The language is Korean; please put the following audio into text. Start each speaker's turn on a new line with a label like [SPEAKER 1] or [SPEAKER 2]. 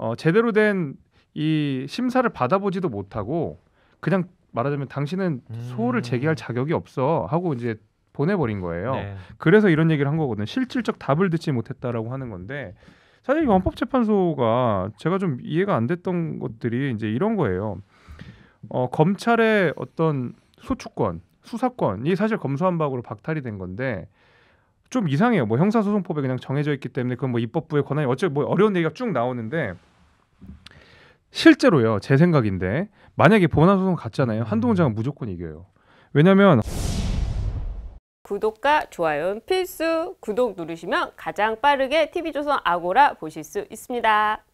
[SPEAKER 1] 어, 제대로 된 이 심사를 받아보지도 못하고 그냥 말하자면 당신은 소를 제기할 음. 자격이 없어 하고 이제 보내버린 거예요. 네. 그래서 이런 얘기를 한 거거든요. 실질적 답을 듣지 못했다라고 하는 건데 사실 헌법재판소가 제가 좀 이해가 안 됐던 것들이 이제 이런 거예요. 어, 검찰의 어떤 소추권, 수사권이 사실 검수한박으로 박탈이 된 건데 좀 이상해요. 뭐 형사소송법에 그냥 정해져 있기 때문에 그건 뭐 입법부의 권한이 어째 뭐 어려운 얘기가 쭉 나오는데 실제로요 제 생각인데 만약에 보나 소송 갔잖아요 음. 한동훈 장은 무조건 이겨요 왜냐면
[SPEAKER 2] 구독과 좋아요는 필수 구독 누르시면 가장 빠르게 TV조선 아고라 보실 수 있습니다